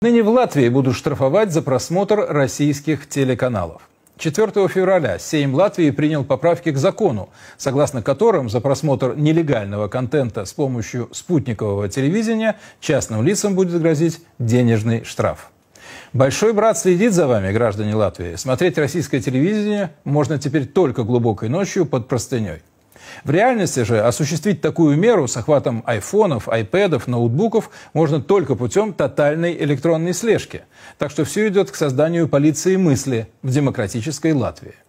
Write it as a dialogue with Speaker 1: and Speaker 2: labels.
Speaker 1: Ныне в Латвии будут штрафовать за просмотр российских телеканалов. 4 февраля Сейм Латвии принял поправки к закону, согласно которым за просмотр нелегального контента с помощью спутникового телевидения частным лицам будет грозить денежный штраф. Большой брат следит за вами, граждане Латвии. Смотреть российское телевидение можно теперь только глубокой ночью под простыней. В реальности же осуществить такую меру с охватом айфонов, айпэдов, ноутбуков можно только путем тотальной электронной слежки. Так что все идет к созданию полиции мысли в демократической Латвии.